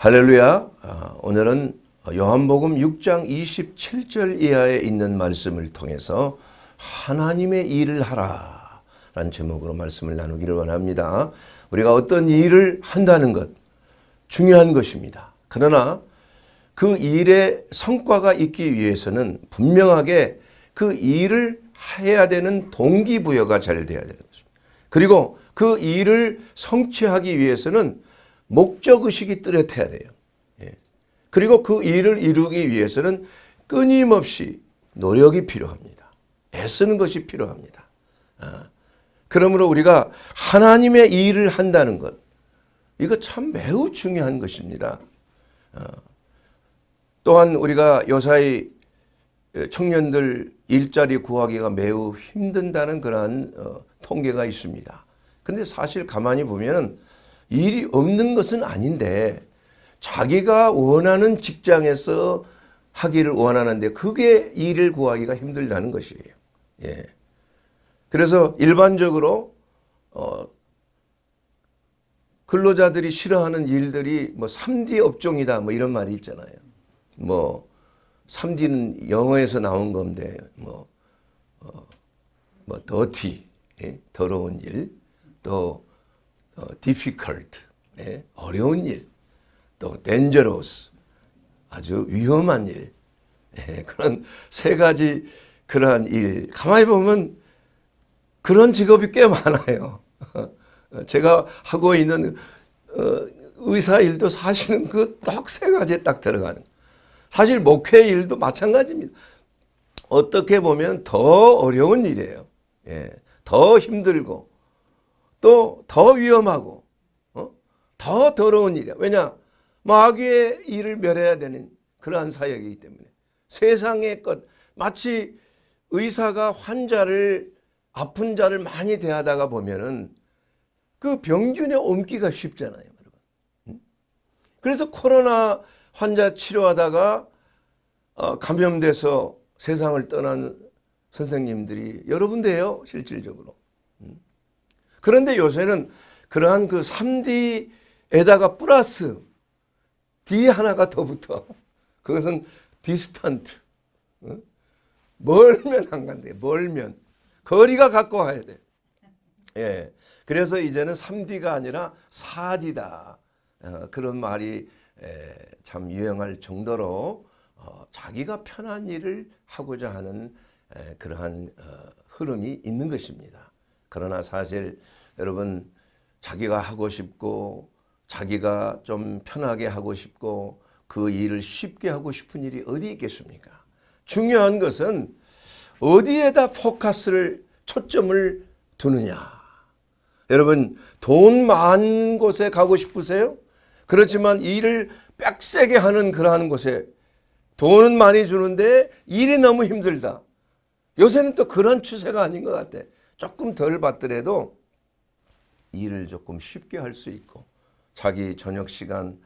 할렐루야. 아, 오늘은 요한복음 6장 27절 이하에 있는 말씀을 통해서 하나님의 일을 하라 라는 제목으로 말씀을 나누기를 원합니다. 우리가 어떤 일을 한다는 것 중요한 것입니다. 그러나 그 일에 성과가 있기 위해서는 분명하게 그 일을 해야 되는 동기부여가 잘 돼야 되는 것입니다. 그리고 그 일을 성취하기 위해서는 목적의식이 뚜렷해야 돼요. 예. 그리고 그 일을 이루기 위해서는 끊임없이 노력이 필요합니다. 애쓰는 것이 필요합니다. 아. 그러므로 우리가 하나님의 일을 한다는 것, 이거 참 매우 중요한 것입니다. 아. 또한 우리가 여사이 청년들 일자리 구하기가 매우 힘든다는 그러한 어, 통계가 있습니다. 근데 사실 가만히 보면 은 일이 없는 것은 아닌데 자기가 원하는 직장에서 하기를 원하는데 그게 일을 구하기가 힘들다는 것이에요. 예. 그래서 일반적으로 어 근로자들이 싫어하는 일들이 뭐 3D 업종이다 뭐 이런 말이 있잖아요. 뭐 3D는 영어에서 나온 건데 뭐, 어, 뭐 더티 예? 더러운 일, 또 어, difficult, 예? 어려운 일, 또 dangerous, 아주 위험한 일, 예? 그런 세 가지 그러한 일. 가만히 보면 그런 직업이 꽤 많아요. 제가 하고 있는 어, 의사 일도 사실은 그 딱 세 가지에 딱 들어가는. 사실 목회 일도 마찬가지입니다. 어떻게 보면 더 어려운 일이에요. 예, 더 힘들고 또더 위험하고 어? 더 더러운 일이야. 왜냐? 마귀의 일을 멸해야 되는 그러한 사역이기 때문에 세상의 것 마치 의사가 환자를 아픈 자를 많이 대하다가 보면은 그 병균의 옮기가 쉽잖아요. 여러분. 그래서 코로나 환자 치료하다가 어, 감염돼서 세상을 떠난 선생님들이 여러 분데요 실질적으로. 그런데 요새는 그러한 그 3D에다가 플러스 D 하나가 더 붙어. 그것은 디스턴트. 멀면 안 간대. 멀면. 거리가 갖고 와야 돼. 예. 그래서 이제는 3D가 아니라 4D다. 어, 그런 말이 에, 참 유행할 정도로 어, 자기가 편한 일을 하고자 하는 에, 그러한 어, 흐름이 있는 것입니다. 그러나 사실 여러분 자기가 하고 싶고 자기가 좀 편하게 하고 싶고 그 일을 쉽게 하고 싶은 일이 어디 있겠습니까? 중요한 것은 어디에다 포커스를 초점을 두느냐. 여러분 돈 많은 곳에 가고 싶으세요? 그렇지만 일을 빽세게 하는 그러한 곳에 돈은 많이 주는데 일이 너무 힘들다. 요새는 또 그런 추세가 아닌 것 같아. 조금 덜 받더라도 일을 조금 쉽게 할 수 있고 자기 저녁 시간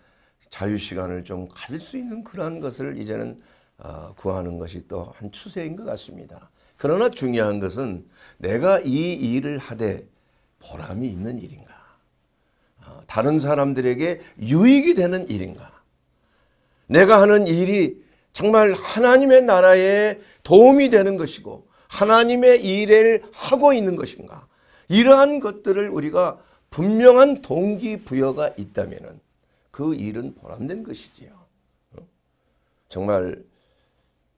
자유 시간을 좀 가질 수 있는 그러한 것을 이제는 어, 구하는 것이 또 한 추세인 것 같습니다. 그러나 중요한 것은 내가 이 일을 하되 보람이 있는 일인가? 어, 다른 사람들에게 유익이 되는 일인가? 내가 하는 일이 정말 하나님의 나라에 도움이 되는 것이고 하나님의 일을 하고 있는 것인가 이러한 것들을 우리가 분명한 동기부여가 있다면 그 일은 보람된 것이지요. 정말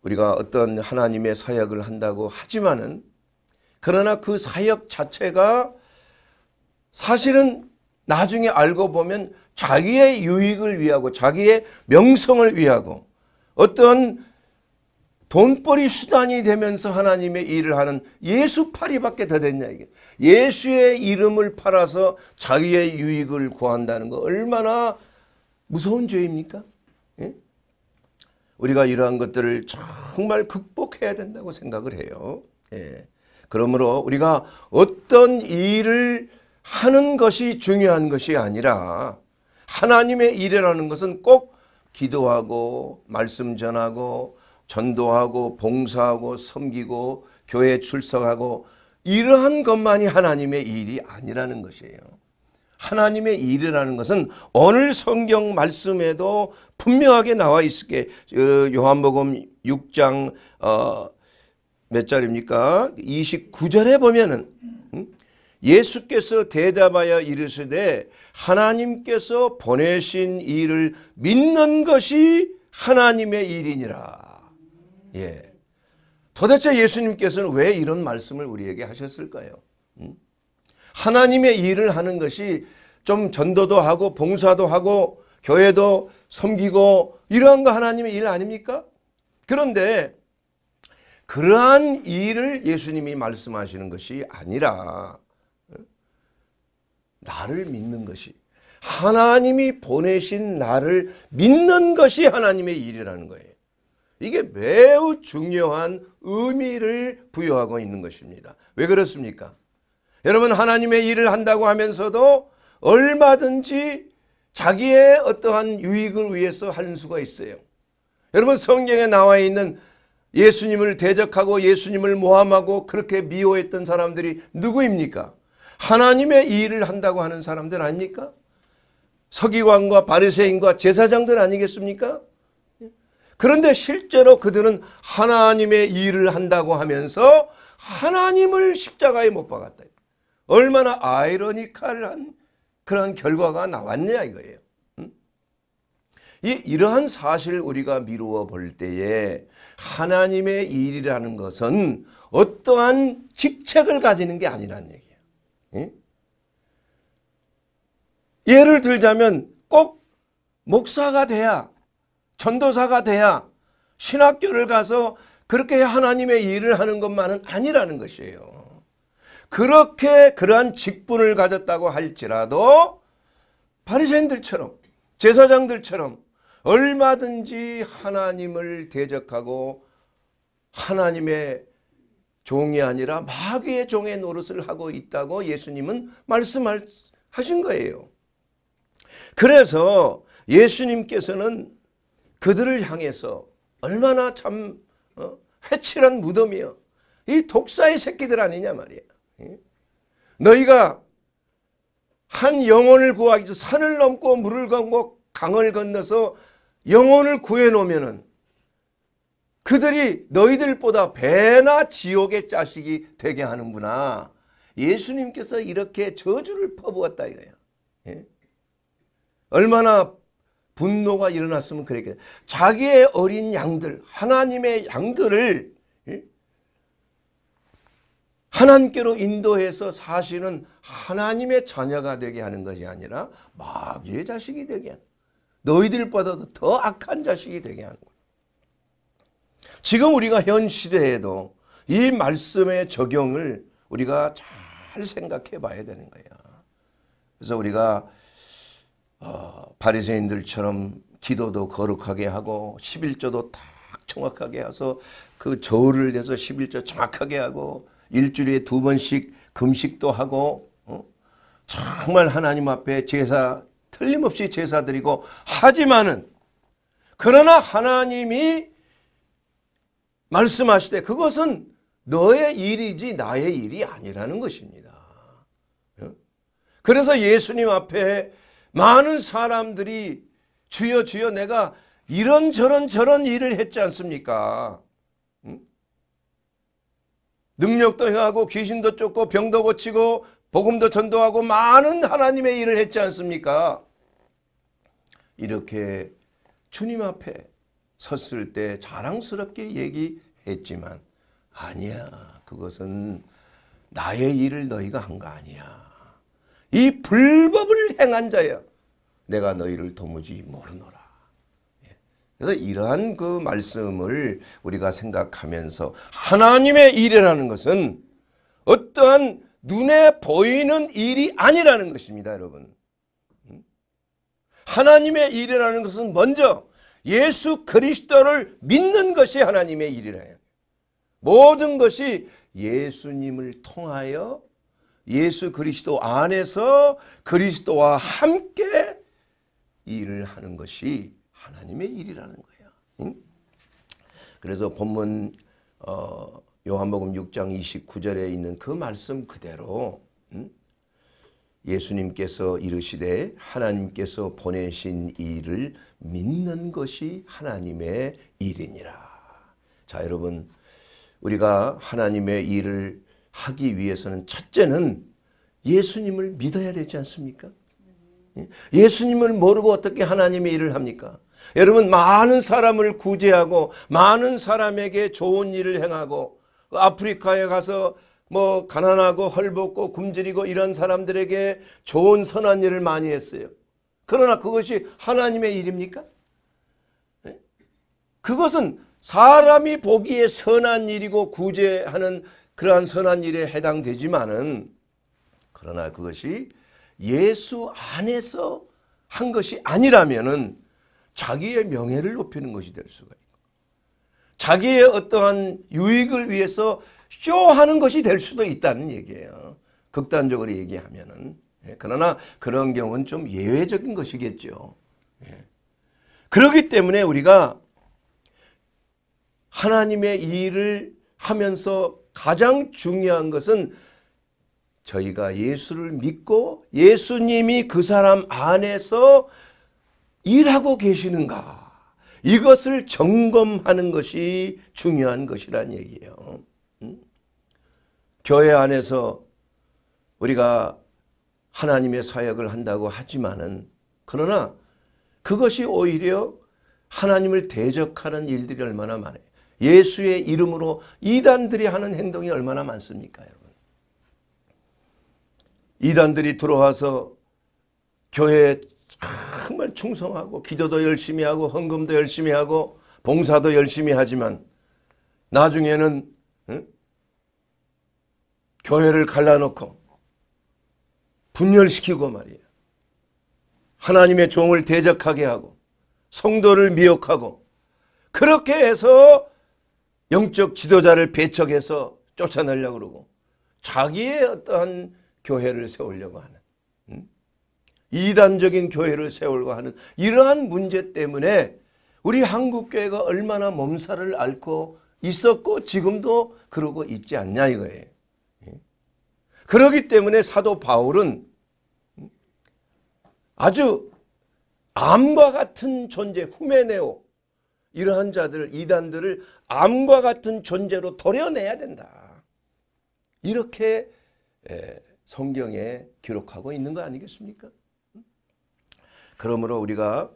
우리가 어떤 하나님의 사역을 한다고 하지만은 그러나 그 사역 자체가 사실은 나중에 알고 보면 자기의 유익을 위하고 자기의 명성을 위하고 어떤 돈벌이 수단이 되면서 하나님의 일을 하는 예수 팔이밖에 더 됐냐 이게. 예수의 이름을 팔아서 자기의 유익을 구한다는 거 얼마나 무서운 죄입니까? 예? 우리가 이러한 것들을 정말 극복해야 된다고 생각을 해요. 예. 그러므로 우리가 어떤 일을 하는 것이 중요한 것이 아니라 하나님의 일이라는 것은 꼭 기도하고 말씀 전하고 전도하고 봉사하고 섬기고 교회 출석하고 이러한 것만이 하나님의 일이 아니라는 것이에요. 하나님의 일이라는 것은 오늘 성경 말씀에도 분명하게 나와 있을게 어, 요한복음 6장 어, 몇 절입니까? 29절에 보면은 음? 예수께서 대답하여 이르시되 하나님께서 보내신 일을 믿는 것이 하나님의 일이니라. 예. 도대체 예수님께서는 왜 이런 말씀을 우리에게 하셨을까요? 음? 하나님의 일을 하는 것이 좀 전도도 하고 봉사도 하고 교회도 섬기고 이러한 거 하나님의 일 아닙니까? 그런데 그러한 일을 예수님이 말씀하시는 것이 아니라 어? 나를 믿는 것이 하나님이 보내신 나를 믿는 것이 하나님의 일이라는 거예요. 이게 매우 중요한 의미를 부여하고 있는 것입니다. 왜 그렇습니까? 여러분 하나님의 일을 한다고 하면서도 얼마든지 자기의 어떠한 유익을 위해서 할 수가 있어요. 여러분 성경에 나와 있는 예수님을 대적하고 예수님을 모함하고 그렇게 미워했던 사람들이 누구입니까? 하나님의 일을 한다고 하는 사람들 아닙니까? 서기관과 바리새인과 제사장들 아니겠습니까? 그런데 실제로 그들은 하나님의 일을 한다고 하면서 하나님을 십자가에 못 박았다. 얼마나 아이러니컬한 그런 결과가 나왔냐 이거예요. 이 이러한 사실 우리가 미루어 볼 때에 하나님의 일이라는 것은 어떠한 직책을 가지는 게 아니라는 얘기예요. 예를 들자면 꼭 목사가 돼야 전도사가 돼야 신학교를 가서 그렇게 하나님의 일을 하는 것만은 아니라는 것이에요. 그렇게 그러한 직분을 가졌다고 할지라도 바리새인들처럼 제사장들처럼 얼마든지 하나님을 대적하고 하나님의 종이 아니라 마귀의 종의 노릇을 하고 있다고 예수님은 말씀하신 거예요. 그래서 예수님께서는 그들을 향해서 얼마나 참 어? 해칠한 무덤이여 이 독사의 새끼들 아니냐 말이야 너희가 한 영혼을 구하기 위해서 산을 넘고 물을 건고 강을 건너서 영혼을 구해놓으면 그들이 너희들보다 배나 지옥의 자식이 되게 하는구나 예수님께서 이렇게 저주를 퍼부었다 이거야 예? 얼마나 분노가 일어났으면 그랬겠다. 자기의 어린 양들, 하나님의 양들을 하나님께로 인도해서 사실은 하나님의 자녀가 되게 하는 것이 아니라 마귀의 자식이 되게 하는 너희들보다도 더 악한 자식이 되게 하는 거예요. 지금 우리가 현 시대에도 이 말씀의 적용을 우리가 잘 생각해 봐야 되는 거야. 그래서 우리가 어, 바리새인들처럼 기도도 거룩하게 하고 11조도 딱 정확하게 해서 그 저울을 해서 11조 정확하게 하고 일주일에 두 번씩 금식도 하고 어? 정말 하나님 앞에 제사 틀림없이 제사 드리고 하지만은 그러나 하나님이 말씀하시되 그것은 너의 일이지 나의 일이 아니라는 것입니다. 어? 그래서 예수님 앞에 많은 사람들이 주여 주여 내가 이런 저런 저런 일을 했지 않습니까? 응? 능력도 행하고 귀신도 쫓고 병도 고치고 복음도 전도하고 많은 하나님의 일을 했지 않습니까? 이렇게 주님 앞에 섰을 때 자랑스럽게 얘기했지만 아니야 그것은 나의 일을 너희가 한 거 아니야. 이 불법을 행한 자야 내가 너희를 도무지 모르노라. 예. 그래서 이러한 그 말씀을 우리가 생각하면서 하나님의 일이라는 것은 어떠한 눈에 보이는 일이 아니라는 것입니다, 여러분. 음? 하나님의 일이라는 것은 먼저 예수 그리스도를 믿는 것이 하나님의 일이라요. 모든 것이 예수님을 통하여 예수 그리스도 안에서 그리스도와 함께 일을 하는 것이 하나님의 일이라는 거예요. 그래서 본문 어, 요한복음 6장 29절에 있는 그 말씀 그대로 예수님께서 이르시되 하나님께서 보내신 일을 믿는 것이 하나님의 일이니라. 자 여러분 우리가 하나님의 일을 하기 위해서는 첫째는 예수님을 믿어야 되지 않습니까? 예? 예수님을 모르고 어떻게 하나님의 일을 합니까? 여러분 많은 사람을 구제하고 많은 사람에게 좋은 일을 행하고 그 아프리카에 가서 뭐 가난하고 헐벗고 굶주리고 이런 사람들에게 좋은 선한 일을 많이 했어요. 그러나 그것이 하나님의 일입니까? 예? 그것은 사람이 보기에 선한 일이고 구제하는 그러한 선한 일에 해당되지만은 그러나 그것이 예수 안에서 한 것이 아니라면은 자기의 명예를 높이는 것이 될 수가 있고 자기의 어떠한 유익을 위해서 쇼하는 것이 될 수도 있다는 얘기예요. 극단적으로 얘기하면은 예, 그러나 그런 경우는 좀 예외적인 것이겠죠. 예. 그러기 때문에 우리가 하나님의 일을 하면서 가장 중요한 것은 저희가 예수를 믿고 예수님이 그 사람 안에서 일하고 계시는가 이것을 점검하는 것이 중요한 것이란 얘기예요. 응? 음? 교회 안에서 우리가 하나님의 사역을 한다고 하지만은 그러나 그것이 오히려 하나님을 대적하는 일들이 얼마나 많아요. 예수의 이름으로 이단들이 하는 행동이 얼마나 많습니까 여러분. 이단들이 들어와서 교회에 정말 충성하고 기도도 열심히 하고 헌금도 열심히 하고 봉사도 열심히 하지만 나중에는 응? 교회를 갈라놓고 분열시키고 말이에요. 하나님의 종을 대적하게 하고 성도를 미혹하고 그렇게 해서 영적 지도자를 배척해서 쫓아내려고 그러고 자기의 어떠한 교회를 세우려고 하는 음? 이단적인 교회를 세우려고 하는 이러한 문제 때문에 우리 한국교회가 얼마나 몸살을 앓고 있었고 지금도 그러고 있지 않냐 이거예요. 예? 그러기 때문에 사도 바울은 음? 아주 암과 같은 존재 후메네오 이러한 자들 이단들을 암과 같은 존재로 도려내야 된다. 이렇게 예, 성경에 기록하고 있는 거 아니겠습니까? 그러므로 우리가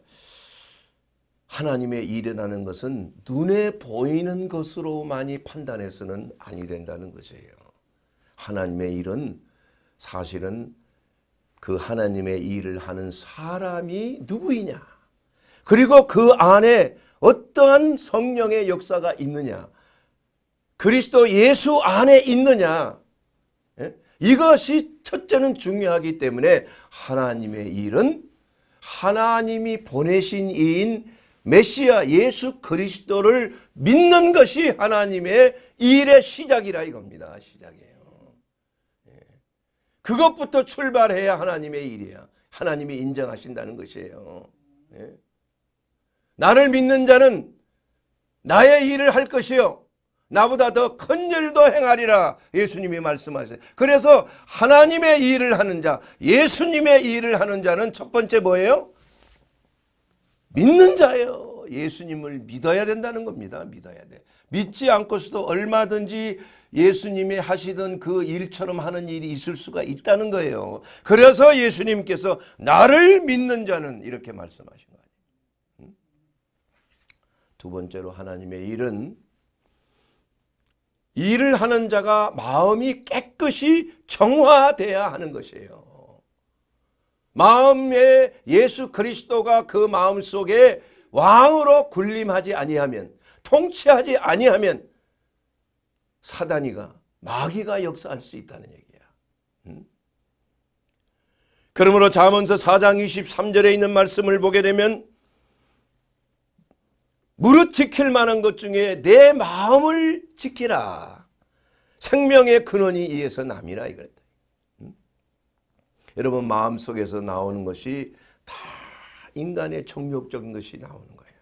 하나님의 일이라는 것은 눈에 보이는 것으로 많이 판단해서는 아니 된다는 것이에요. 하나님의 일은 사실은 그 하나님의 일을 하는 사람이 누구이냐. 그리고 그 안에 어떠한 성령의 역사가 있느냐 그리스도 예수 안에 있느냐 예? 이것이 첫째는 중요하기 때문에 하나님의 일은 하나님이 보내신 이인 메시아 예수 그리스도를 믿는 것이 하나님의 일의 시작이라 이겁니다. 시작이에요. 예. 그것부터 출발해야 하나님의 일이야. 하나님이 인정하신다는 것이에요. 예? 나를 믿는 자는 나의 일을 할 것이요. 나보다 더 큰 일도 행하리라 예수님이 말씀하세요. 그래서 하나님의 일을 하는 자, 예수님의 일을 하는 자는 첫 번째 뭐예요? 믿는 자예요. 예수님을 믿어야 된다는 겁니다. 믿어야 돼. 믿지 않고서도 얼마든지 예수님이 하시던 그 일처럼 하는 일이 있을 수가 있다는 거예요. 그래서 예수님께서 나를 믿는 자는 이렇게 말씀하신 거예 두 번째로 하나님의 일은 일을 하는 자가 마음이 깨끗이 정화돼야 하는 것이에요. 마음에 예수 그리스도가 그 마음 속에 왕으로 군림하지 아니하면 통치하지 아니하면 사단이가 마귀가 역사할 수 있다는 얘기야. 음? 그러므로 잠언서 4장 23절에 있는 말씀을 보게 되면 무릇 지킬 만한 것 중에 내 마음을 지키라. 생명의 근원이 이에서 남이라 이거다 음? 여러분 마음 속에서 나오는 것이 다 인간의 정욕적인 것이 나오는 거예요.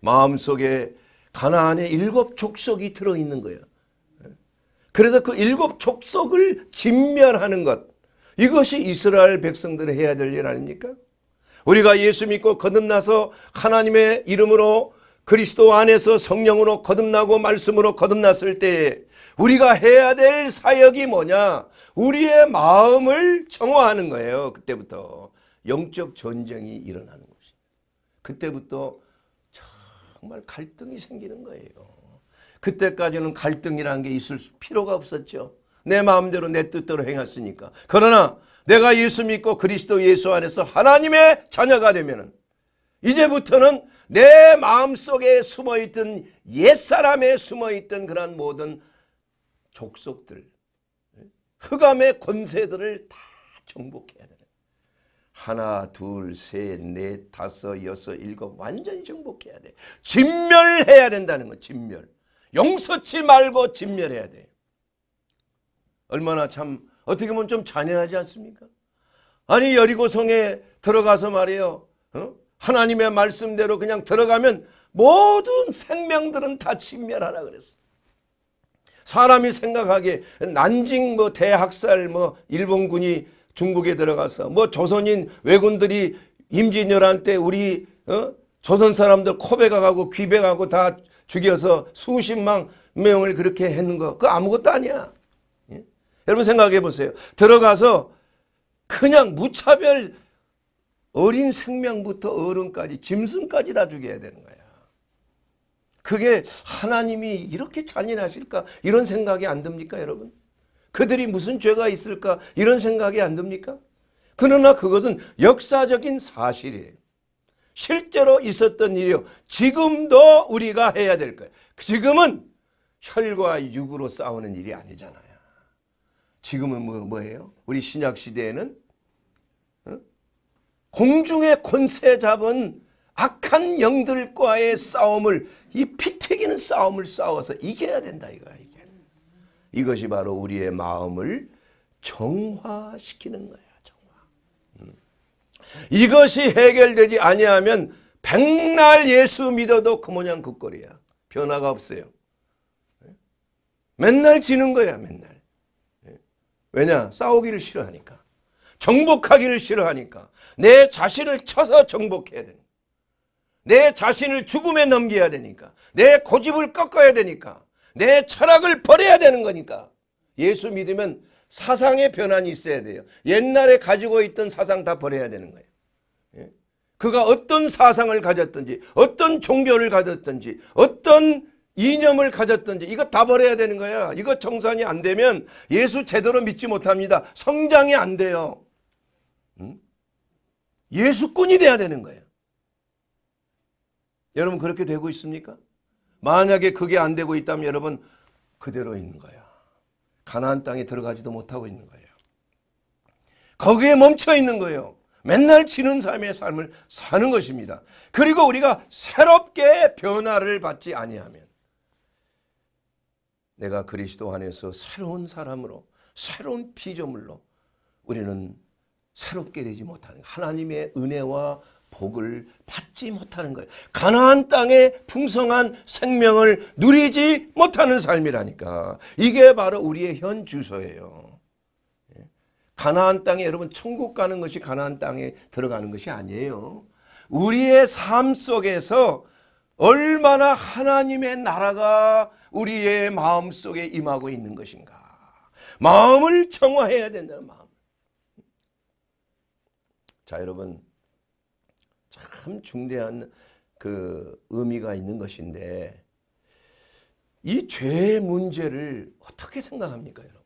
마음 속에 가나안의 일곱 족속이 들어있는 거예요. 음? 그래서 그 일곱 족속을 진멸하는 것 이것이 이스라엘 백성들이 해야 될 일 아닙니까? 우리가 예수 믿고 거듭나서 하나님의 이름으로 그리스도 안에서 성령으로 거듭나고 말씀으로 거듭났을 때 우리가 해야 될 사역이 뭐냐? 우리의 마음을 정화하는 거예요. 그때부터 영적 전쟁이 일어나는 것입니다. 그때부터 정말 갈등이 생기는 거예요. 그때까지는 갈등이라는 게 있을 필요가 없었죠. 내 마음대로 내 뜻대로 행했으니까. 그러나 내가 예수 믿고 그리스도 예수 안에서 하나님의 자녀가 되면은 이제부터는 내 마음속에 숨어있던 옛사람에 숨어있던 그런 모든 족속들 흑암의 권세들을 다 정복해야 돼. 하나 둘셋넷 다섯 여섯 일곱 완전히 정복해야 돼 진멸해야 된다는 거 진멸 용서치 말고 진멸해야 돼 얼마나 참 어떻게 보면 좀 잔인하지 않습니까? 아니 여리고 성에 들어가서 말이에요. 어? 하나님의 말씀대로 그냥 들어가면 모든 생명들은 다 진멸하라 그랬어. 사람이 생각하기에 난징 뭐 대학살 뭐 일본군이 중국에 들어가서 뭐 조선인 외군들이 임진왜란 때 우리 어? 조선 사람들 코베가가고 귀베가고 다 죽여서 수십만 명을 그렇게 했는 거그 아무것도 아니야. 여러분 생각해 보세요. 들어가서 그냥 무차별 어린 생명부터 어른까지 짐승까지 다 죽여야 되는 거야. 그게 하나님이 이렇게 잔인하실까 이런 생각이 안 듭니까 여러분? 그들이 무슨 죄가 있을까 이런 생각이 안 듭니까? 그러나 그것은 역사적인 사실이에요. 실제로 있었던 일이요. 지금도 우리가 해야 될 거예요. 지금은 혈과 육으로 싸우는 일이 아니잖아요. 지금은 뭐, 뭐예요? 우리 신약 시대에는 어? 공중의 권세 잡은 악한 영들과의 싸움을 이 피튀기는 싸움을 싸워서 이겨야 된다 이거야 이게. 이것이 바로 우리의 마음을 정화시키는 거야 정화. 음. 이것이 해결되지 아니하면 백날 예수 믿어도 그 모양 그 꼴이야. 변화가 없어요. 네? 맨날 지는 거야 맨날. 왜냐? 싸우기를 싫어하니까. 정복하기를 싫어하니까. 내 자신을 쳐서 정복해야 되니까. 내 자신을 죽음에 넘겨야 되니까. 내 고집을 꺾어야 되니까. 내 철학을 버려야 되는 거니까. 예수 믿으면 사상의 변환이 있어야 돼요. 옛날에 가지고 있던 사상 다 버려야 되는 거예요. 예? 그가 어떤 사상을 가졌든지 어떤 종교를 가졌든지 어떤 이념을 가졌던지 이거 다 버려야 되는 거야. 이거 청산이 안 되면 예수 제대로 믿지 못합니다. 성장이 안 돼요. 예수꾼이 돼야 되는 거예요. 여러분 그렇게 되고 있습니까? 만약에 그게 안 되고 있다면 여러분 그대로 있는 거야. 가나안 땅에 들어가지도 못하고 있는 거예요. 거기에 멈춰 있는 거예요. 맨날 지는 삶의 삶을 사는 것입니다. 그리고 우리가 새롭게 변화를 받지 아니하면 내가 그리스도 안에서 새로운 사람으로 새로운 피조물로 우리는 새롭게 되지 못하는 하나님의 은혜와 복을 받지 못하는 거예요. 가나안 땅의 풍성한 생명을 누리지 못하는 삶이라니까. 이게 바로 우리의 현 주소예요. 예. 가나안 땅에 여러분 천국 가는 것이 가나안 땅에 들어가는 것이 아니에요. 우리의 삶 속에서 얼마나 하나님의 나라가 우리의 마음 속에 임하고 있는 것인가. 마음을 정화해야 된다는 마음. 자, 여러분. 참 중대한 그 의미가 있는 것인데 이 죄의 문제를 어떻게 생각합니까, 여러분?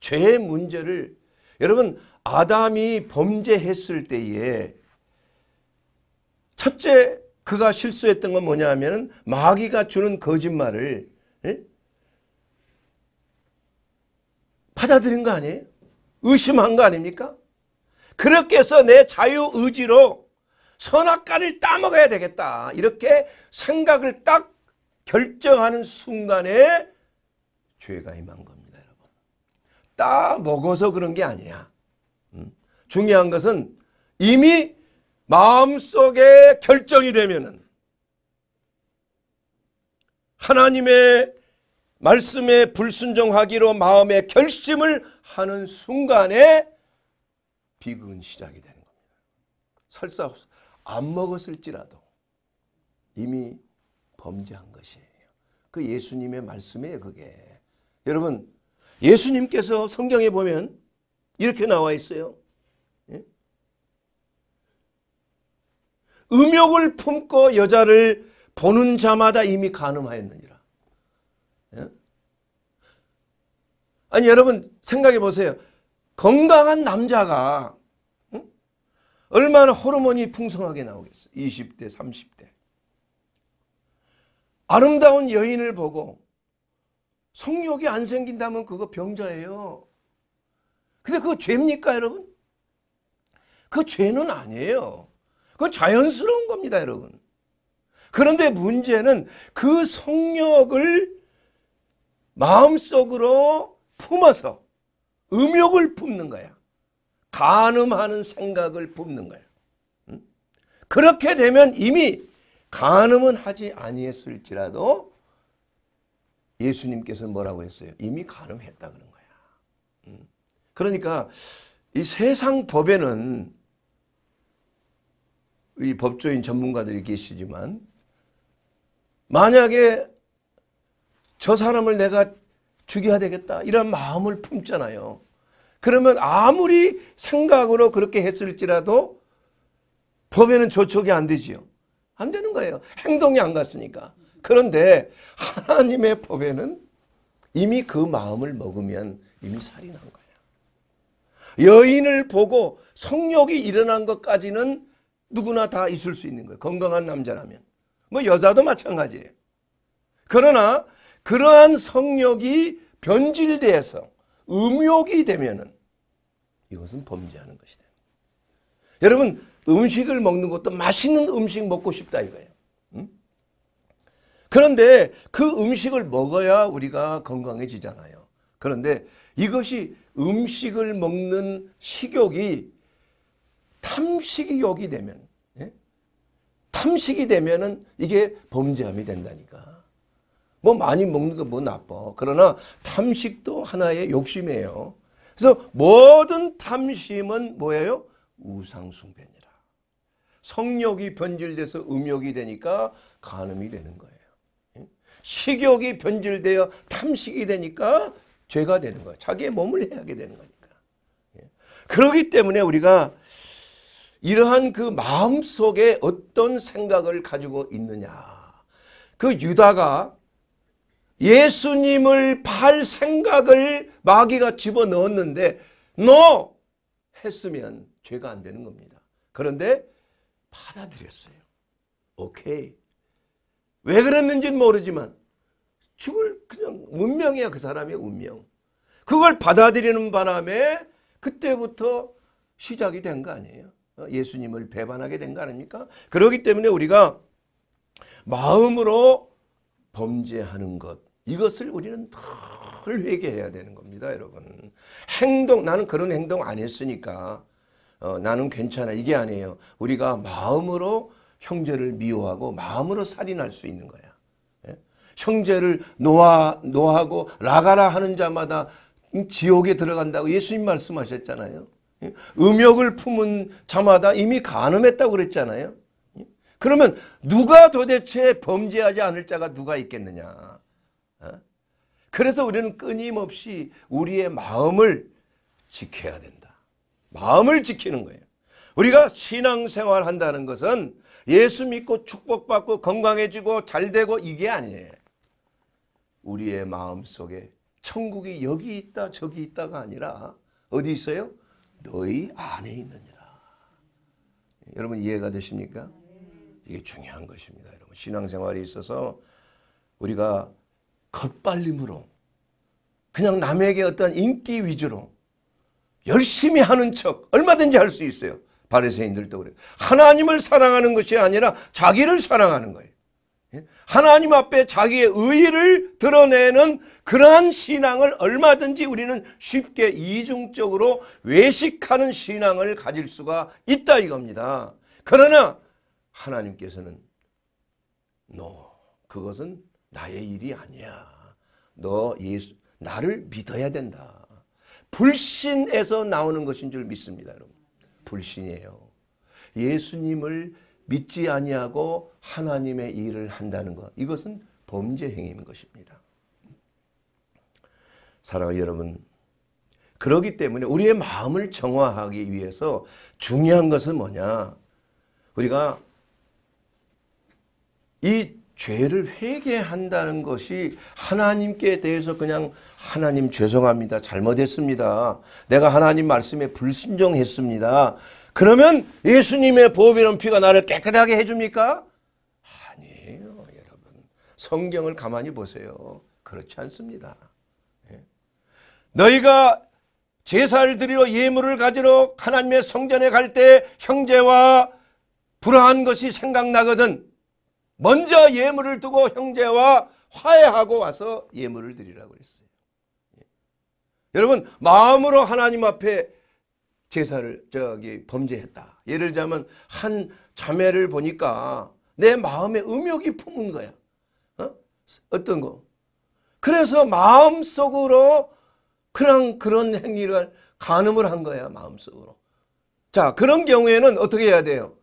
죄의 문제를 여러분 아담이 범죄했을 때에 첫째 그가 실수했던 건 뭐냐 하면은 마귀가 주는 거짓말을 예? 받아들인 거 아니에요? 의심한 거 아닙니까? 그렇게 해서 내 자유의지로 선악과를 따먹어야 되겠다. 이렇게 생각을 딱 결정하는 순간에 죄가 임한 겁니다. 여러분. 따먹어서 그런 게 아니야. 음? 중요한 것은 이미 마음속에 결정이 되면은 하나님의 말씀에 불순종하기로 마음의 결심을 하는 순간에 비극은 시작이 되는 겁니다. 설사 안 먹었을지라도 이미 범죄한 것이에요. 그 예수님의 말씀이에요, 그게. 여러분, 예수님께서 성경에 보면 이렇게 나와 있어요. 음욕을 품고 여자를 보는 자마다 이미 가늠하였느니라. 예? 아니 여러분 생각해 보세요. 건강한 남자가 응? 얼마나 호르몬이 풍성하게 나오겠어요. 20대 30대. 아름다운 여인을 보고 성욕이 안 생긴다면 그거 병자예요. 근데 그거 죄입니까 여러분? 그 죄는 아니에요. 그건 자연스러운 겁니다, 여러분. 그런데 문제는 그 성욕을 마음속으로 품어서 음욕을 품는 거야. 간음하는 생각을 품는 거야. 그렇게 되면 이미 간음은 하지 아니했을지라도 예수님께서 뭐라고 했어요? 이미 간음했다 그런 거야. 그러니까 이 세상 법에는 우리 법조인 전문가들이 계시지만 만약에 저 사람을 내가 죽여야 되겠다 이런 마음을 품잖아요. 그러면 아무리 생각으로 그렇게 했을지라도 법에는 저촉이 안 되지요. 안 되는 거예요. 행동이 안 갔으니까. 그런데 하나님의 법에는 이미 그 마음을 먹으면 이미 살이난 거예요. 여인을 보고 성욕이 일어난 것까지는 누구나 다 있을 수 있는 거예요. 건강한 남자라면. 뭐 여자도 마찬가지예요. 그러나 그러한 성욕이 변질돼서 음욕이 되면은 이것은 범죄하는 것이다. 여러분 음식을 먹는 것도 맛있는 음식 먹고 싶다 이거예요. 그런데 그 음식을 먹어야 우리가 건강해지잖아요. 그런데 이것이 음식을 먹는 식욕이 탐식이 욕기 되면 예? 탐식이 되면은 이게 범죄함이 된다니까. 뭐 많이 먹는 거 뭐 나빠. 그러나 탐식도 하나의 욕심이에요. 그래서 모든 탐심은 뭐예요? 우상숭배니라. 성욕이 변질돼서 음욕이 되니까 간음이 되는 거예요. 예? 식욕이 변질되어 탐식이 되니까 죄가 되는 거예요. 자기의 몸을 해하 되는 거니까. 예? 그러기 때문에 우리가 이러한 그 마음속에 어떤 생각을 가지고 있느냐. 그 유다가 예수님을 팔 생각을 마귀가 집어넣었는데 너 했으면 죄가 안 되는 겁니다. 그런데 받아들였어요. 오케이. 왜 그랬는지는 모르지만 죽을 그냥 운명이야 그 사람의 운명. 그걸 받아들이는 바람에 그때부터 시작이 된 거 아니에요. 어, 예수님을 배반하게 된 거 아닙니까? 그러기 때문에 우리가 마음으로 범죄하는 것 이것을 우리는 늘 회개해야 되는 겁니다 여러분 행동 나는 그런 행동 안 했으니까 어, 나는 괜찮아 이게 아니에요 우리가 마음으로 형제를 미워하고 마음으로 살인할 수 있는 거야 예? 형제를 노하, 노하고 라가라 하는 자마다 지옥에 들어간다고 예수님 말씀하셨잖아요 음욕을 품은 자마다 이미 간음했다고 그랬잖아요. 그러면 누가 도대체 범죄하지 않을 자가 누가 있겠느냐. 어? 그래서 우리는 끊임없이 우리의 마음을 지켜야 된다. 마음을 지키는 거예요. 우리가 신앙생활 한다는 것은 예수 믿고 축복받고 건강해지고 잘되고 이게 아니에요. 우리의 마음속에 천국이 여기 있다 저기 있다가 아니라 어디 있어요? 너희 안에 있느니라. 여러분 이해가 되십니까? 이게 중요한 것입니다. 여러분 신앙생활에 있어서 우리가 겉발림으로 그냥 남에게 어떤 인기 위주로 열심히 하는 척 얼마든지 할 수 있어요. 바리새인들도 그래요. 하나님을 사랑하는 것이 아니라 자기를 사랑하는 거예요. 예? 하나님 앞에 자기의 의의를 드러내는 그러한 신앙을 얼마든지 우리는 쉽게 이중적으로 외식하는 신앙을 가질 수가 있다 이겁니다. 그러나 하나님께서는 n 그것은 나의 일이 아니야. 너 예수 나를 믿어야 된다. 불신에서 나오는 것인 줄 믿습니다, 여러분. 불신이에요. 예수님을 믿지 아니하고 하나님의 일을 한다는 것. 이것은 범죄 행위인 것입니다. 사랑하는 여러분, 그러기 때문에 우리의 마음을 정화하기 위해서 중요한 것은 뭐냐? 우리가 이 죄를 회개한다는 것이 하나님께 대해서 그냥 하나님 죄송합니다. 잘못했습니다. 내가 하나님 말씀에 불순종했습니다. 그러면 예수님의 보비론 피가 나를 깨끗하게 해줍니까? 아니에요, 여러분. 성경을 가만히 보세요. 그렇지 않습니다. 예. 너희가 제사를 드리러 예물을 가지러 하나님의 성전에 갈 때 형제와 불화한 것이 생각나거든 먼저 예물을 두고 형제와 화해하고 와서 예물을 드리라고 했어요. 예. 여러분 마음으로 하나님 앞에 제사를 저기 범죄했다. 예를 들자면 한 자매를 보니까 내 마음에 음욕이 품은 거야. 어? 어떤 거? 그래서 마음속으로 그냥 그런 행위를 간음을 한 거야 마음속으로. 자 그런 경우에는 어떻게 해야 돼요?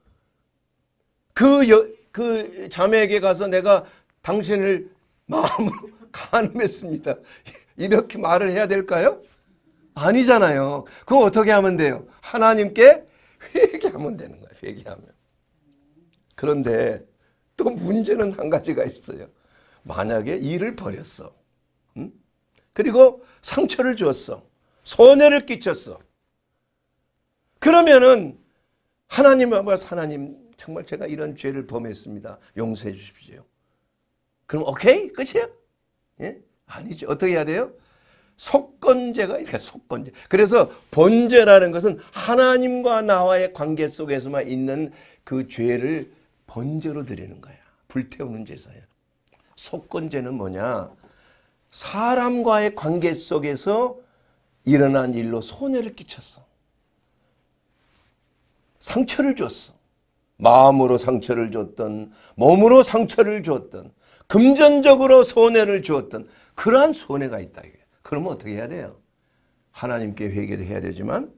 그, 여, 그 자매에게 가서 내가 당신을 마음으로 간음했습니다. 이렇게 말을 해야 될까요? 아니잖아요. 그럼 어떻게 하면 돼요? 하나님께 회개하면 되는 거예요. 회개하면. 그런데 또 문제는 한 가지가 있어요. 만약에 일을 벌였어. 그리고 상처를 주었어. 손해를 끼쳤어. 그러면은 하나님 앞에 하나님 정말 제가 이런 죄를 범했습니다. 용서해 주십시오. 그럼 오케이? 끝이에요? 예? 아니죠. 어떻게 해야 돼요? 속건제가 그러니 속건제. 그래서 번제라는 것은 하나님과 나와의 관계 속에서만 있는 그 죄를 번제로 드리는 거야. 불태우는 제사야. 속건제는 뭐냐? 사람과의 관계 속에서 일어난 일로 손해를 끼쳤어. 상처를 줬어. 마음으로 상처를 줬던 몸으로 상처를 줬던 금전적으로 손해를 주었던 그러한 손해가 있다. 이게. 그러면 어떻게 해야 돼요? 하나님께 회개도 해야 되지만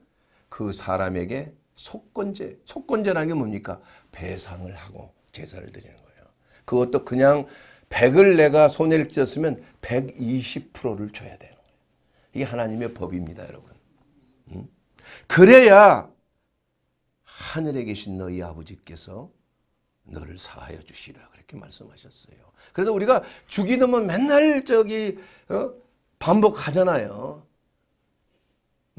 그 사람에게 속건제, 속건제라는 게 뭡니까? 배상을 하고 제사를 드리는 거예요. 그것도 그냥 100을 내가 손해를 끼쳤으면 120%를 줘야 되요 이게 하나님의 법입니다, 여러분. 음? 그래야 하늘에 계신 너희 아버지께서 너를 사하여 주시라 그렇게 말씀하셨어요. 그래서 우리가 죽이놈은 뭐 맨날 저기 어? 반복하잖아요.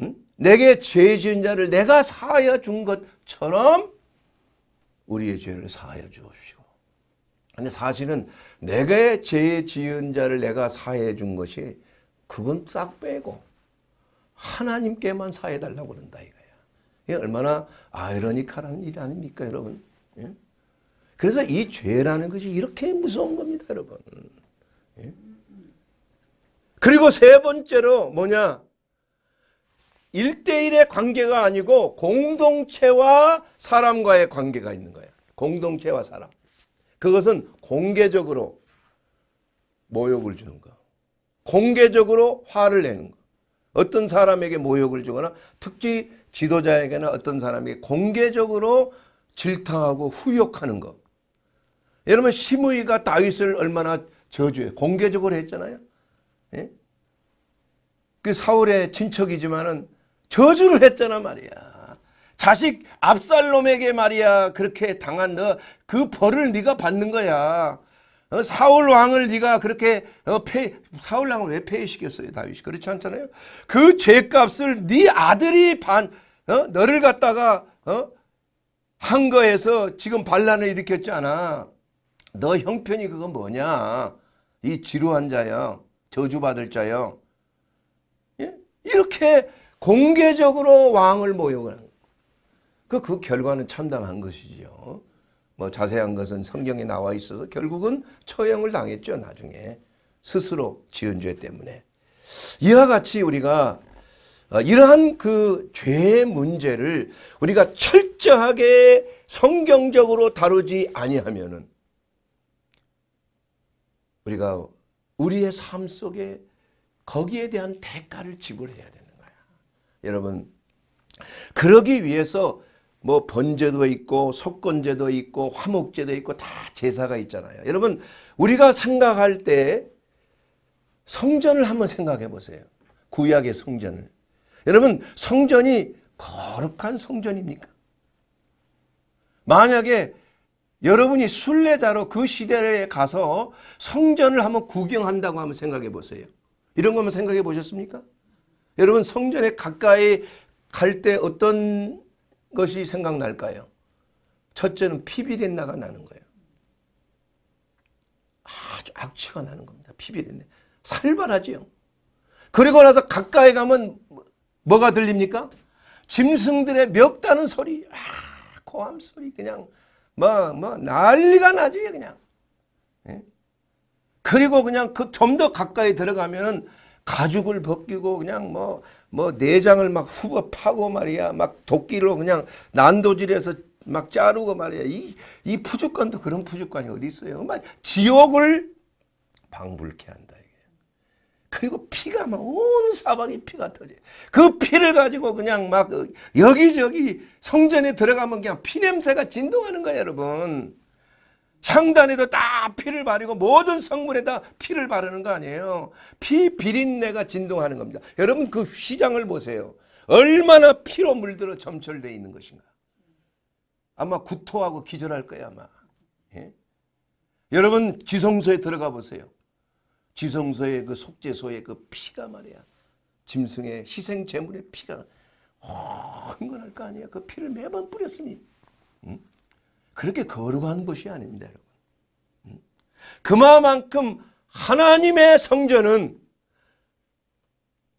응? 내게 죄 지은 자를 내가 사하여 준 것처럼 우리의 죄를 사하여 주옵시고. 근데 사실은 내게 죄 지은 자를 내가 사해 준 것이 그건 싹 빼고 하나님께만 사해 달라고 그런다 이거야. 이게 얼마나 아이러니컬한 일 아닙니까 여러분. 예? 그래서 이 죄라는 것이 이렇게 무서운 겁니다 여러분. 예? 그리고 세 번째로 뭐냐? 1대1의 관계가 아니고 공동체와 사람과의 관계가 있는 거야. 공동체와 사람. 그것은 공개적으로 모욕을 주는 거. 공개적으로 화를 내는 거. 어떤 사람에게 모욕을 주거나 특히 지도자에게는 어떤 사람에게 공개적으로 질타하고 후욕하는 거. 여러분 심의가 다윗을 얼마나 저주해 공개적으로 했잖아요. 예? 그 사울의 친척이지만은 저주를 했잖아 말이야. 자식 압살롬에게 말이야 그렇게 당한 너 그 벌을 네가 받는 거야. 어, 사울 왕을 네가 그렇게 어, 폐, 사울 왕을 왜 폐위시켰어요 다윗이 그렇지 않잖아요. 그 죄값을 네 아들이 반 어? 너를 갖다가 어? 한 거에서 지금 반란을 일으켰잖아. 너 형편이 그건 뭐냐? 이 지루한 자야. 저주받을 자여. 예? 이렇게 공개적으로 왕을 모욕을 한 그, 그 결과는 참담한 것이지요. 뭐 자세한 것은 성경에 나와 있어서 결국은 처형을 당했죠. 나중에 스스로 지은 죄 때문에. 이와 같이 우리가 어, 이러한 그 죄의 문제를 우리가 철저하게 성경적으로 다루지 아니하면은 우리가 우리의 삶 속에 거기에 대한 대가를 지불해야 되는 거야. 여러분 그러기 위해서 뭐 번제도 있고 속건제도 있고 화목제도 있고 다 제사가 있잖아요. 여러분 우리가 생각할 때 성전을 한번 생각해 보세요. 구약의 성전을. 여러분 성전이 거룩한 성전입니까? 만약에 여러분이 순례자로 그 시대에 가서 성전을 한번 구경한다고 한번 생각해 보세요. 이런 거 한번 생각해 보셨습니까? 여러분 성전에 가까이 갈 때 어떤 것이 생각날까요? 첫째는 피비린내가 나는 거예요. 아주 악취가 나는 겁니다. 피비린내. 살벌하지요. 그리고 나서 가까이 가면 뭐가 들립니까? 짐승들의 멱다는 소리. 아, 고함 소리 그냥 뭐, 뭐, 난리가 나죠 그냥. 예? 그리고 그냥 그 좀 더 가까이 들어가면은 가죽을 벗기고 그냥 뭐, 뭐 내장을 막 후벼 파고 말이야. 막 도끼로 그냥 난도질해서 막 자르고 말이야. 이, 이 푸주관도 그런 푸주관이 어디 있어요. 막 지옥을 방불케 한다. 그리고 피가 막 온 사방에 피가 터져그 피를 가지고 그냥 막 여기저기 성전에 들어가면 그냥 피 냄새가 진동하는 거예요 여러분. 향단에도 다 피를 바르고 모든 성물에다 피를 바르는 거 아니에요. 피 비린내가 진동하는 겁니다. 여러분 그 시장을 보세요. 얼마나 피로 물들어 점철되 있는 것인가. 아마 구토하고 기절할 거예요 아마. 예? 여러분 지성소에 들어가 보세요. 지성소의 그 속죄소의 그 피가 말이야. 짐승의 희생 제물의 피가 흥건할 거 아니야. 그 피를 매번 뿌렸으니. 응? 그렇게 거룩한 것이 아닙니다, 여러분. 응? 그만큼 하나님의 성전은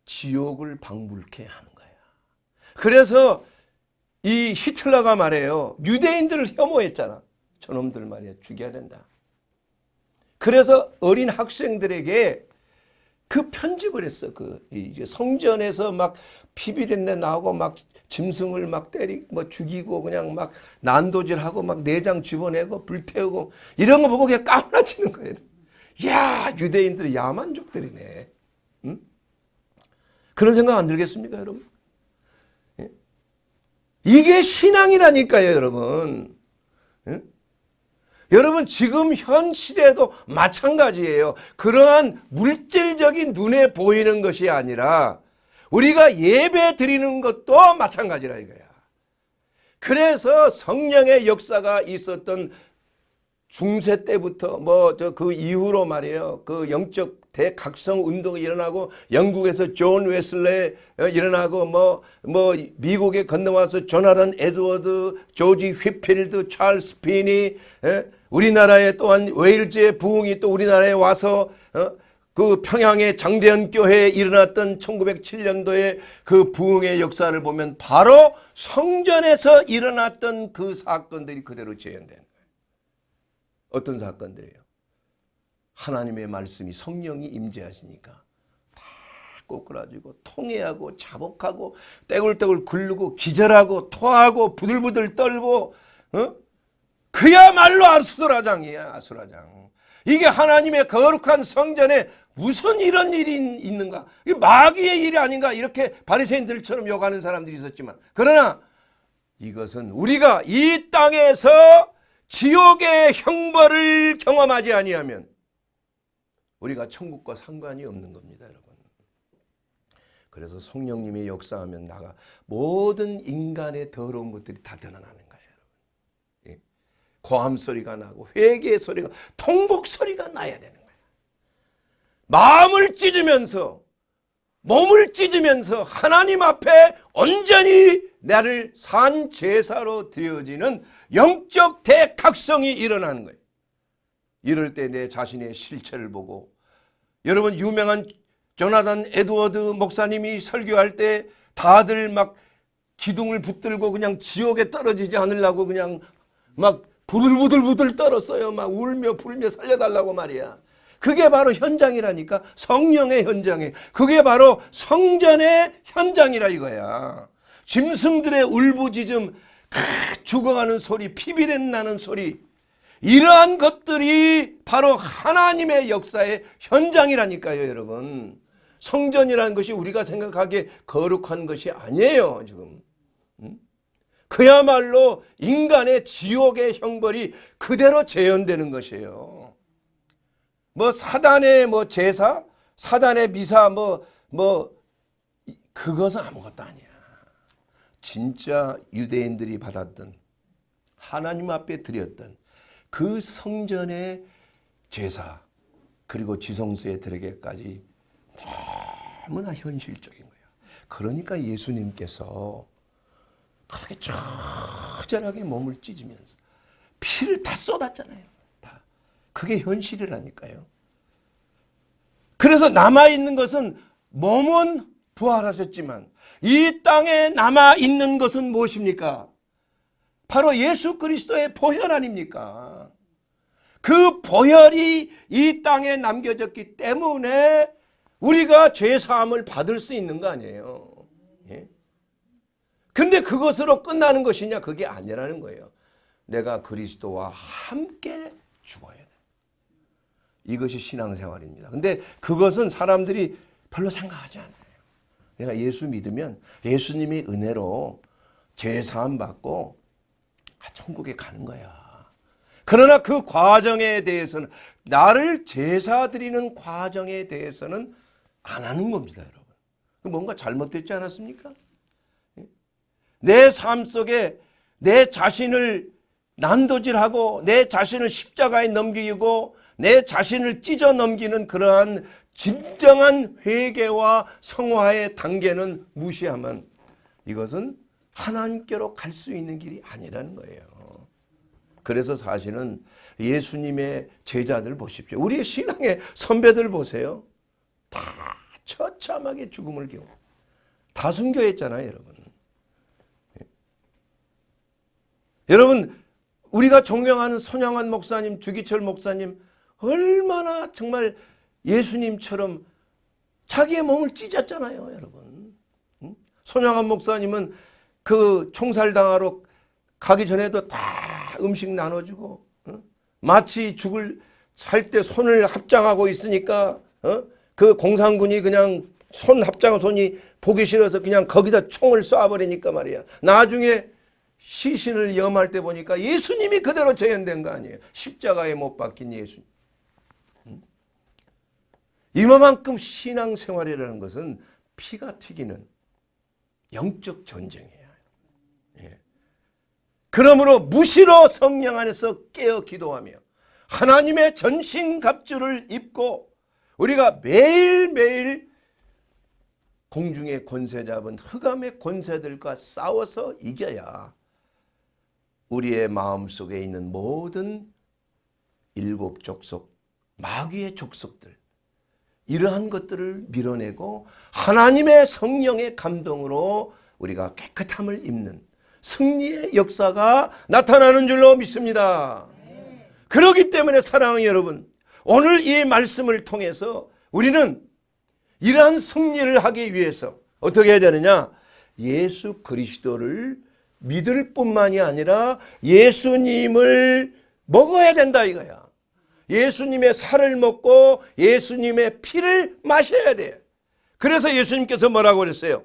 지옥을 방불케 하는 거야. 그래서 이 히틀러가 말해요. 유대인들을 혐오했잖아. 저놈들 말이야. 죽여야 된다. 그래서 어린 학생들에게 그 편집을 했어. 그 이제 성전에서 막 피비린내 나고막 짐승을 막 때리 뭐 죽이고 그냥 막 난도질하고 막 내장 집어내고 불태우고 이런 거 보고 그냥 까무라치는 거예요. 야유대인들 야만족들이네. 그런 생각 안 들겠습니까 여러분? 예? 이게 신앙이라니까요 여러분. 예? 여러분 지금 현시대도 마찬가지예요. 그러한 물질적인 눈에 보이는 것이 아니라 우리가 예배 드리는 것도 마찬가지라 이거야. 그래서 성령의 역사가 있었던 중세 때부터 뭐 저 그 이후로 말이에요. 그 영적 대각성 운동이 일어나고 영국에서 존 웨슬레 어, 일어나고 뭐뭐 뭐 미국에 건너와서 조나단 에드워드, 조지 휘필드, 찰스 피니 예? 우리나라에 또한 웨일즈의 부흥이 또 우리나라에 와서 어? 그 평양의 장대현 교회에 일어났던 1 9 0 7년도에그 부흥의 역사를 보면 바로 성전에서 일어났던 그 사건들이 그대로 재현된 거예요. 어떤 사건들이에요? 하나님의 말씀이 성령이 임재하시니까 다 꼬꾸라지고 통해하고 자복하고 떼굴떼굴 굴르고 기절하고 토하고 부들부들 떨고 어? 그야말로 아수라장이야 아수라장. 이게 하나님의 거룩한 성전에 무슨 이런 일이 있는가? 이 마귀의 일이 아닌가? 이렇게 바리새인들처럼 욕하는 사람들이 있었지만 그러나 이것은 우리가 이 땅에서 지옥의 형벌을 경험하지 아니하면 우리가 천국과 상관이 없는 겁니다, 여러분. 그래서 성령님이 역사하면 나가 모든 인간의 더러운 것들이 다 드러나는 고함 소리가 나고 회개 소리가 통곡 소리가 나야 되는 거예요. 마음을 찢으면서 몸을 찢으면서 하나님 앞에 온전히 나를 산 제사로 드려지는 영적 대각성이 일어나는 거예요. 이럴 때 내 자신의 실체를 보고 여러분 유명한 조나단 에드워드 목사님이 설교할 때 다들 막 기둥을 붙들고 그냥 지옥에 떨어지지 않으려고 그냥 막 부들부들부들 떨었어요. 막 울며 불며 살려달라고 말이야. 그게 바로 현장이라니까. 성령의 현장이. 그게 바로 성전의 현장이라 이거야. 짐승들의 울부짖음, 죽어가는 소리, 피비렛 나는 소리. 이러한 것들이 바로 하나님의 역사의 현장이라니까요, 여러분. 성전이라는 것이 우리가 생각하기에 거룩한 것이 아니에요, 지금. 응? 그야말로 인간의 지옥의 형벌이 그대로 재현되는 것이에요. 뭐 사단의 뭐 제사, 사단의 미사 뭐뭐 뭐 그것은 아무것도 아니야. 진짜 유대인들이 받았던 하나님 앞에 드렸던 그 성전의 제사 그리고 지성소에 들에게까지 너무나 현실적인 거예요. 그러니까 예수님께서 그렇게 처절하게 몸을 찢으면서 피를 다 쏟았잖아요. 다. 그게 현실이라니까요. 그래서 남아있는 것은 몸은 부활하셨지만 이 땅에 남아있는 것은 무엇입니까? 바로 예수 그리스도의 보혈 아닙니까? 그 보혈이 이 땅에 남겨졌기 때문에 우리가 죄사함을 받을 수 있는 거 아니에요. 근데 그것으로 끝나는 것이냐? 그게 아니라는 거예요. 내가 그리스도와 함께 죽어야 돼. 이것이 신앙생활입니다. 근데 그것은 사람들이 별로 생각하지 않아요. 내가 예수 믿으면 예수님의 은혜로 죄사함 받고 아, 천국에 가는 거야. 그러나 그 과정에 대해서는 나를 제사 드리는 과정에 대해서는 안 하는 겁니다, 여러분. 뭔가 잘못됐지 않았습니까? 내삶 속에 내 자신을 난도질하고 내 자신을 십자가에 넘기고 내 자신을 찢어 넘기는 그러한 진정한 회개와 성화의 단계는 무시하면 이것은 하나님께로 갈 수 있는 길이 아니라는 거예요. 그래서 사실은 예수님의 제자들 보십시오. 우리의 신앙의 선배들 보세요. 다 처참하게 죽음을 경우 다 순교했잖아요 여러분. 여러분 우리가 존경하는 손양환 목사님 주기철 목사님 얼마나 정말 예수님처럼 자기의 몸을 찢었잖아요 여러분 손양환 목사님은 그 총살당하러 가기 전에도 다 음식 나눠주고 마치 죽을 살 때 손을 합장하고 있으니까 어? 그 공산군이 그냥 손 합장 한 손이 보기 싫어서 그냥 거기다 총을 쏴버리니까 말이야 나중에 시신을 염할 때 보니까 예수님이 그대로 재현된 거 아니에요. 십자가에 못 박힌 예수님. 이만큼 신앙생활이라는 것은 피가 튀기는 영적 전쟁이에요. 예. 그러므로 무시로 성령 안에서 깨어 기도하며 하나님의 전신갑주를 입고 우리가 매일매일 공중의 권세 잡은 흑암의 권세들과 싸워서 이겨야 우리의 마음속에 있는 모든 일곱 족속, 마귀의 족속들 이러한 것들을 밀어내고 하나님의 성령의 감동으로 우리가 깨끗함을 입는 승리의 역사가 나타나는 줄로 믿습니다. 그러기 때문에 사랑하는 여러분 오늘 이 말씀을 통해서 우리는 이러한 승리를 하기 위해서 어떻게 해야 되느냐 예수 그리스도를 믿을 뿐만이 아니라 예수님을 먹어야 된다 이거야. 예수님의 살을 먹고 예수님의 피를 마셔야 돼. 그래서 예수님께서 뭐라고 그랬어요?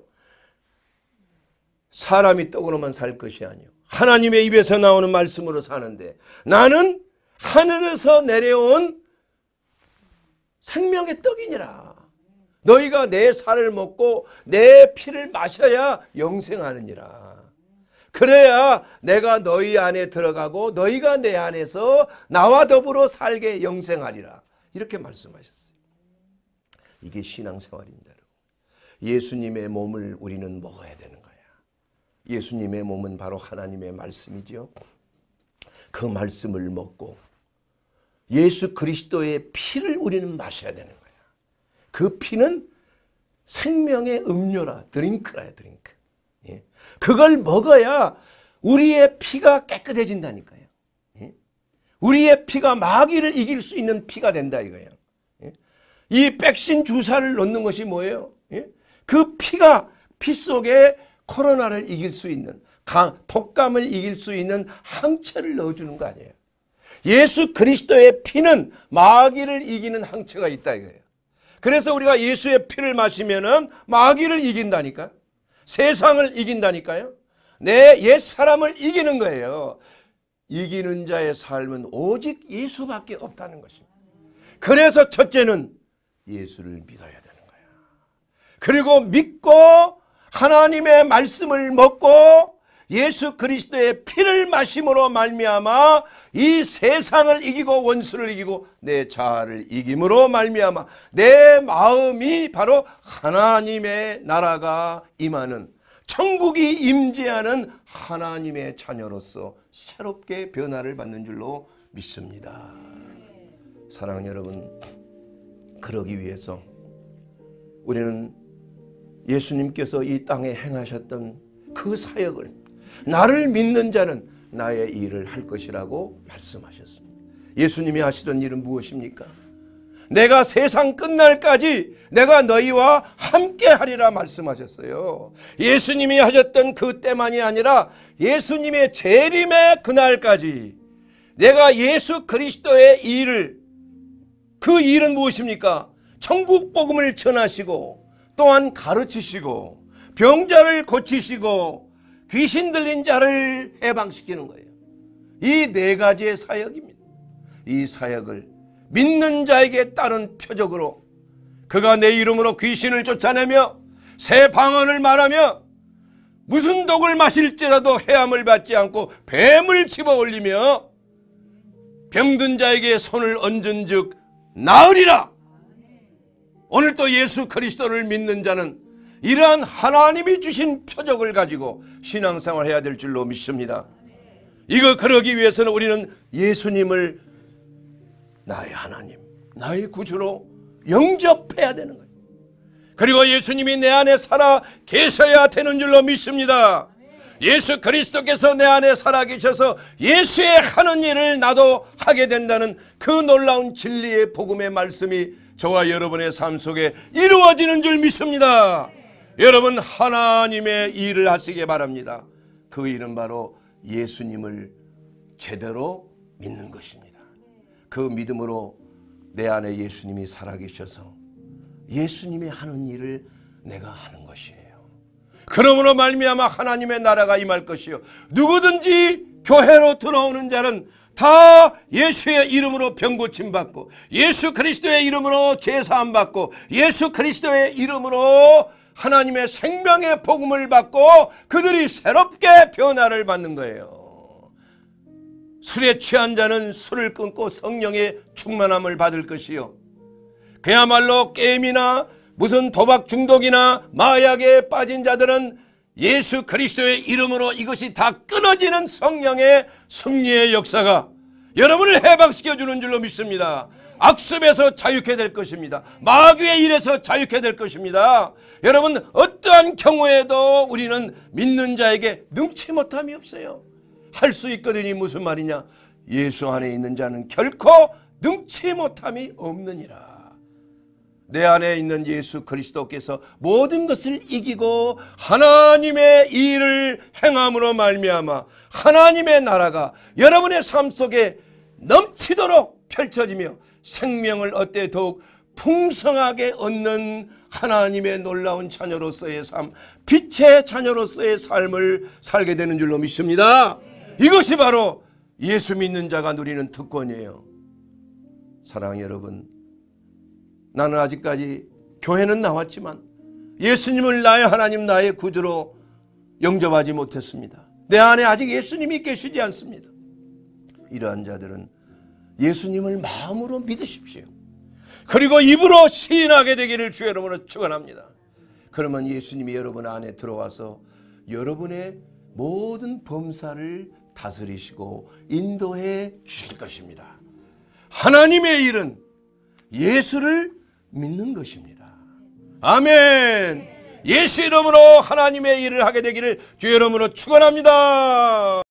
사람이 떡으로만 살 것이 아니요. 하나님의 입에서 나오는 말씀으로 사는데 나는 하늘에서 내려온 생명의 떡이니라. 너희가 내 살을 먹고 내 피를 마셔야 영생하느니라. 그래야 내가 너희 안에 들어가고 너희가 내 안에서 나와 더불어 살게 영생하리라. 이렇게 말씀하셨어요. 이게 신앙생활입니다. 예수님의 몸을 우리는 먹어야 되는 거야. 예수님의 몸은 바로 하나님의 말씀이지그 말씀을 먹고 예수 그리스도의 피를 우리는 마셔야 되는 거야. 그 피는 생명의 음료라 드링크라야 드링크. 그걸 먹어야 우리의 피가 깨끗해진다니까요. 예? 우리의 피가 마귀를 이길 수 있는 피가 된다 이거예요. 예? 이 백신 주사를 놓는 것이 뭐예요? 예? 그 피가 피 속에 코로나를 이길 수 있는 독감을 이길 수 있는 항체를 넣어주는 거 아니에요. 예수 그리스도의 피는 마귀를 이기는 항체가 있다 이거예요. 그래서 우리가 예수의 피를 마시면은 마귀를 이긴다니까. 세상을 이긴다니까요. 내 옛 사람을 이기는 거예요. 이기는 자의 삶은 오직 예수밖에 없다는 것입니다. 그래서 첫째는 예수를 믿어야 되는 거예 그리고 믿고 하나님의 말씀을 먹고 예수 그리스도의 피를 마심으로 말미암아 이 세상을 이기고 원수를 이기고 내 자아를 이김으로 말미암아 내 마음이 바로 하나님의 나라가 임하는 천국이 임재하는 하나님의 자녀로서 새롭게 변화를 받는 줄로 믿습니다. 사랑하는 여러분 그러기 위해서 우리는 예수님께서 이 땅에 행하셨던 그 사역을 나를 믿는 자는 나의 일을 할 것이라고 말씀하셨습니다. 예수님이 하시던 일은 무엇입니까? 내가 세상 끝날까지 내가 너희와 함께 하리라 말씀하셨어요. 예수님이 하셨던 그때만이 아니라 예수님의 재림의 그날까지 내가 예수 그리스도의 일을 그 일은 무엇입니까? 천국 복음을 전하시고 또한 가르치시고 병자를 고치시고 귀신 들린 자를 해방시키는 거예요. 이 네 가지의 사역입니다. 이 사역을 믿는 자에게 따른 표적으로 그가 내 이름으로 귀신을 쫓아내며 새 방언을 말하며 무슨 독을 마실지라도 해함을 받지 않고 뱀을 집어 올리며 병든 자에게 손을 얹은 즉 나으리라. 오늘 또 예수 그리스도를 믿는 자는 이러한 하나님이 주신 표적을 가지고 신앙생활 해야 될 줄로 믿습니다. 이거 그러기 위해서는 우리는 예수님을 나의 하나님, 나의 구주로 영접해야 되는 거예요. 그리고 예수님이 내 안에 살아 계셔야 되는 줄로 믿습니다. 예수 그리스도께서 내 안에 살아계셔서 예수의 하는 일을 나도 하게 된다는 그 놀라운 진리의 복음의 말씀이 저와 여러분의 삶 속에 이루어지는 줄 믿습니다. 여러분 하나님의 일을 하시기 바랍니다. 그 일은 바로 예수님을 제대로 믿는 것입니다. 그 믿음으로 내 안에 예수님이 살아계셔서 예수님이 하는 일을 내가 하는 것이에요. 그러므로 말미암아 하나님의 나라가 임할 것이요 누구든지 교회로 들어오는 자는 다 예수의 이름으로 병 고침 받고 예수 그리스도의 이름으로 제사함 받고 예수 그리스도의 이름으로 하나님의 생명의 복음을 받고 그들이 새롭게 변화를 받는 거예요. 술에 취한 자는 술을 끊고 성령의 충만함을 받을 것이요. 그야말로 게임이나 무슨 도박 중독이나 마약에 빠진 자들은 예수 그리스도의 이름으로 이것이 다 끊어지는 성령의 승리의 역사가 여러분을 해방시켜 주는 줄로 믿습니다. 악습에서 자유케 될 것입니다. 마귀의 일에서 자유케 될 것입니다. 여러분 어떠한 경우에도 우리는 믿는 자에게 능치 못함이 없어요. 할 수 있거든이 무슨 말이냐. 예수 안에 있는 자는 결코 능치 못함이 없느니라. 내 안에 있는 예수 그리스도께서 모든 것을 이기고 하나님의 일을 행함으로 말미암아 하나님의 나라가 여러분의 삶 속에 넘치도록 펼쳐지며 생명을 어때 더욱 풍성하게 얻는 하나님의 놀라운 자녀로서의 삶, 빛의 자녀로서의 삶을 살게 되는 줄로 믿습니다. 이것이 바로 예수 믿는 자가 누리는 특권이에요. 사랑해 여러분, 나는 아직까지 교회는 나왔지만 예수님을 나의 하나님 나의 구주로 영접하지 못했습니다. 내 안에 아직 예수님이 계시지 않습니다. 이러한 자들은 예수님을 마음으로 믿으십시오. 그리고 입으로 시인하게 되기를 주의 이름으 축원합니다. 그러면 예수님이 여러분 안에 들어와서 여러분의 모든 범사를 다스리시고 인도해 주실 것입니다. 하나님의 일은 예수를 믿는 것입니다. 아멘. 예수 이름으로 하나님의 일을 하게 되기를 주의 이름으로 축원합니다.